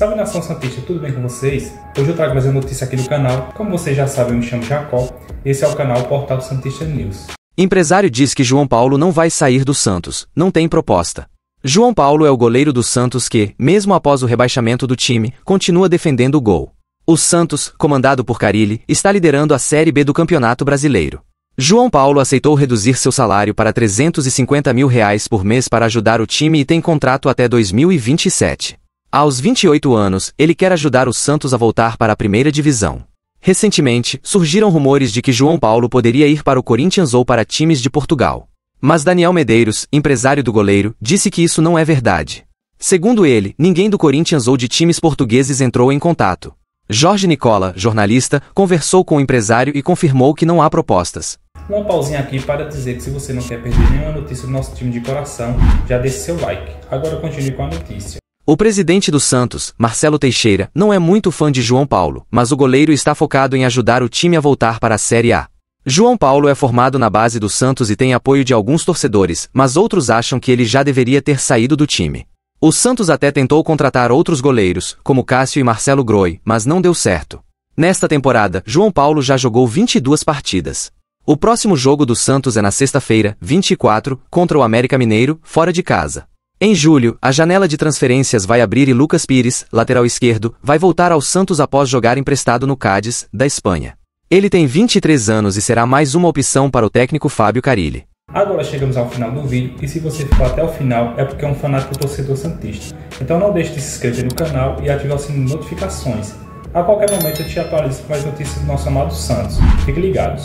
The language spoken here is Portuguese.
Salve nação Santista, tudo bem com vocês? Hoje eu trago mais uma notícia aqui do canal. Como vocês já sabem, eu me chamo Jacó. Esse é o canal Portal Santista News. Empresário diz que João Paulo não vai sair do Santos, não tem proposta. João Paulo é o goleiro do Santos que, mesmo após o rebaixamento do time, continua defendendo o gol. O Santos, comandado por Carilli, está liderando a Série B do Campeonato Brasileiro. João Paulo aceitou reduzir seu salário para 350 mil reais por mês para ajudar o time e tem contrato até 2027. Aos 28 anos, ele quer ajudar o Santos a voltar para a primeira divisão. Recentemente, surgiram rumores de que João Paulo poderia ir para o Corinthians ou para times de Portugal. Mas Daniel Medeiros, empresário do goleiro, disse que isso não é verdade. Segundo ele, ninguém do Corinthians ou de times portugueses entrou em contato. Jorge Nicola, jornalista, conversou com o empresário e confirmou que não há propostas. Uma pausinha aqui para dizer que se você não quer perder nenhuma notícia do nosso time de coração, já deixe seu like. Agora continue com a notícia. O presidente do Santos, Marcelo Teixeira, não é muito fã de João Paulo, mas o goleiro está focado em ajudar o time a voltar para a Série A. João Paulo é formado na base do Santos e tem apoio de alguns torcedores, mas outros acham que ele já deveria ter saído do time. O Santos até tentou contratar outros goleiros, como Cássio e Marcelo Groi, mas não deu certo. Nesta temporada, João Paulo já jogou 22 partidas. O próximo jogo do Santos é na sexta-feira, 24, contra o América Mineiro, fora de casa. Em julho, a janela de transferências vai abrir e Lucas Pires, lateral esquerdo, vai voltar ao Santos após jogar emprestado no Cádiz, da Espanha. Ele tem 23 anos e será mais uma opção para o técnico Fábio Carilli. Agora chegamos ao final do vídeo e se você ficou até o final é porque é um fanático torcedor santista. Então não deixe de se inscrever no canal e ativar o sininho de notificações. A qualquer momento eu te atualizo com mais notícias do nosso amado Santos. Fique ligado.